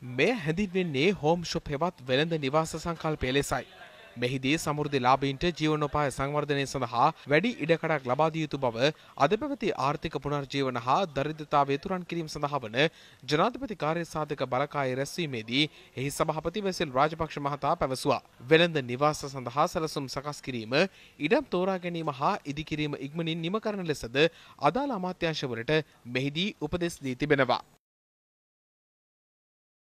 මෙය හැඳින්වෙන්නේ home shop හෙවත් වෙළඳ නිවාස සංකල්පය ලෙසයි. මෙහිදී සමෘද්ධිලාභීන්ට ජීවනෝපාය සංවර්ධනය සඳහා වැඩි ඉඩකඩක් ලබා දිය යුතු බව අද පැවති ආර්ථික පුනර්ජීවන හා දරිද්‍රතාවය තුරන් කිරීම සඳහා වන ජනාධිපති කාර්ය සාධක බලකායේ රැස්වීමේදී එහි සභාපති වැසිල් රාජපක්ෂ මහතා පැවසුවා. වෙළඳ නිවාස සඳහා සැලසුම් සකස් කිරීම, ඉඩම් තෝරා ගැනීම හා ඉදිකිරීම ඉක්මනින් නිම කරන ලෙසද අදාළ අමාත්‍යාංශවලට මෙහිදී උපදෙස් දී තිබෙනවා.